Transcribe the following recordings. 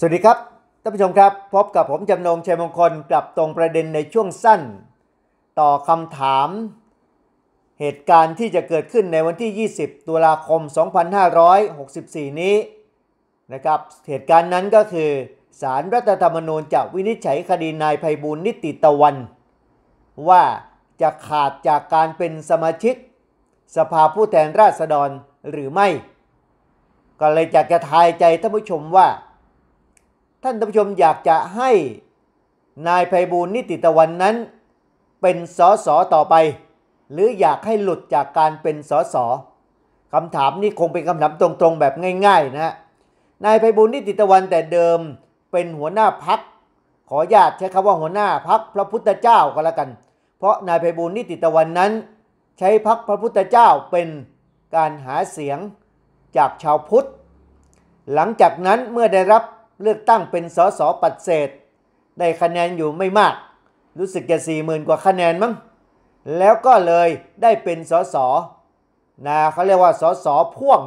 สวัสดีครับท่านผู้ชมครับ พบกับผมจำนงชัยมงคลกลับตรงประเด็นในช่วงสั้น ต่อคำถาม เหตุการณ์ที่จะเกิดขึ้นในวันที่ 20ตุลาคม 2564 นี้นะครับเหตุการณ์นั้นก็คือ สารรัฐธรรมนูญจะวินิจฉัยคดีนายไพบูลนิติตะวัน ว่าจะขาดจากการเป็นสมาชิก สภาผู้แทนราษฎรหรือไม่ก็เลยอยากจะทายใจท่านผู้ชมว่าท่านผู้ชม อยากจะให้นายไพบูลนิติตะวันนั้น เป็นสสต่อไป หรืออยากให้หลุดจากการเป็นสสคำถามนี้ คงเป็นคำถามตรงๆแบบง่ายๆนะนายไพบูลนิติตะวันแต่เดิมเป็นหัวหน้าพัก ขอญาตใช้คำว่าหัวหน้าพักพระพุทธเจ้าก็แล้วกัน เพราะนายไพบูลนิติตะวันนั้น ใช้พักพระพุทธเจ้าเป็นการหาเสียงจากชาวพุทธหลังจากนั้นเมื่อได้รับเลือกตั้งเป็นสสปัดเศษได้คะแนนอยู่ไม่มาก รู้สึกจะสี่หมื่นกว่าคะแนนมั้งแล้วก็เลยได้เป็นสสนะเขาเรียกว่าสสพ่วง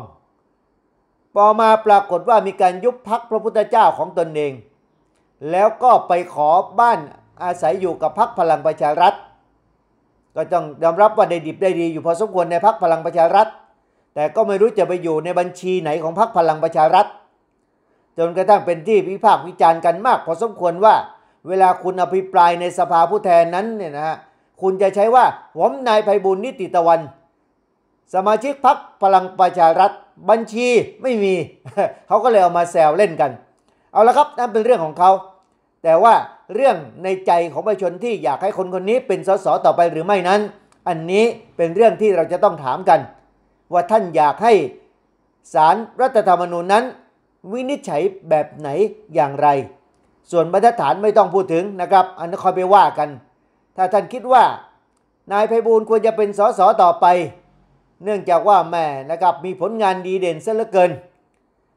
พอมาปรากฏว่ามีการยุบพักพระพุทธเจ้าของตนเอง แล้วก็ไปขอบ้านอาศัยอยู่กับพักพลังประชารัฐ ก็ต้องยอมรับว่าได้ดิบได้ดี อยู่ พอสมควรในพักพลังประชารัฐ แต่ก็ไม่รู้จะไปอยู่ในบัญชีไหนของพักพลังประชารัฐจนกระทั่งเป็นที่วิพากษ์วิจารณ์กันมาก พอสมควรว่า เวลาคุณอภิปรายในสภาผู้แทนนั้นเนี่ยนะฮะคุณจะใช้ว่าผมนายไพบุญนิติตะวัน สมาชิกพักพลังประชารัฐบัญชีไม่มี เขาก็เลยเอามาแซวเล่นกัน เอาละครับนั่นเป็นเรื่องของเขา แต่ว่าเรื่องในใจของประชาชนที่อยากให้คนคนนี้เป็นสสต่อไปหรือไม่นั้น อันนี้เป็นเรื่องที่เราจะต้องถามกัน ว่าท่านอยากให้สารรัฐธรรมนูญนั้นวินิจฉัยแบบไหนอย่างไร ส่วนมาตรฐานไม่ต้องพูดถึงนะครับอันนี้คอยไปว่ากัน ถ้าท่านคิดว่า นายไพบูลควรจะเป็นสสต่อไป เนื่องจากว่าแม่นะครับมีผลงานดีเด่นเสียเหลือเกิน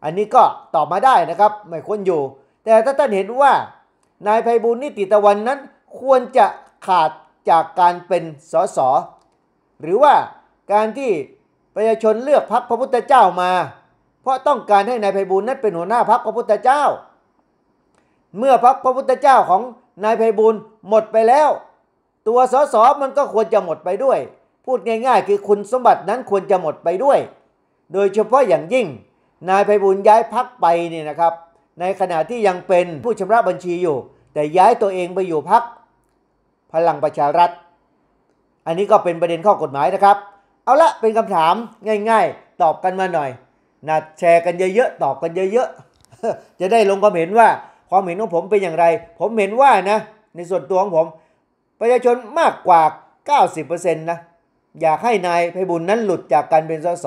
อันนี้ก็ตอบมาได้นะครับไม่ควรอยู่ แต่ถ้าท่านเห็นว่านายไพบูลนิติตะวันนั้นควรจะขาดจากการเป็นสสหรือว่าการที่ประชาชนเลือกพรรคพระพุทธเจ้ามาเพราะต้องการให้นายไพบูลนั้นเป็นหัวหน้าพักพระพุทธเจ้า เมื่อพักพระพุทธเจ้าของนายไพบูลหมดไปแล้ว ตัวสสมันก็ควรจะหมดไปด้วย พูดง่ายๆ คือคุณสมบัตินั้นควรจะหมดไปด้วย โดยเฉพาะอย่างยิ่งนายไพบูลย้ายพักไปเนี่ยนะครับ ในขณะที่ยังเป็นผู้ชำระบัญชีอยู่ แต่ย้ายตัวเองไปอยู่พักพลังประชารัฐ อันนี้ก็เป็นประเด็นข้อกฎหมายนะครับ เอาละเป็นคำถามง่ายๆตอบกันมาหน่อยนะแชร์กันเยอะๆ ตอบกันเยอะๆ จะได้ลงความเห็นว่าความเห็นของผมเป็นอย่างไร ผมเห็นว่านะในส่วนตัวของผมประชาชนมากกว่า 90%นะอยากให้นายไพบุญนั้นหลุดจากการเป็นสส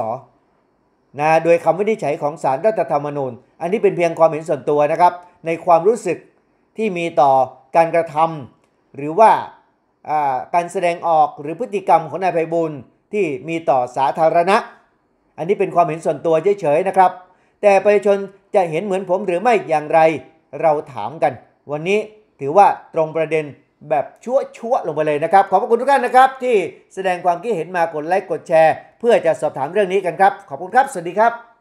นะโดยคำวินิจฉัยของสารรัฐธรรมนูญอันนี้เป็นเพียงความเห็นส่วนตัวนะครับ ในความรู้สึกที่มีต่อการกระทำ หรือว่าการแสดงออกหรือพฤติกรรมของนายไพบุญที่มีต่อสาธารณะอันนี้เป็นความเห็นส่วนตัวเฉยๆนะครับ แต่ประชาชนจะเห็นเหมือนผมหรือไม่อย่างไรเราถามกัน วันนี้ถือว่าตรงประเด็นแบบชั่วชั่วลงไปเลยนะครับ ขอบคุณทุกท่าน นะครับ ที่แสดงความคิดเห็นมา กดไลค์กดแชร์ เพื่อจะสอบถามเรื่องนี้กันครับ ขอบคุณครับ สวัสดีครับ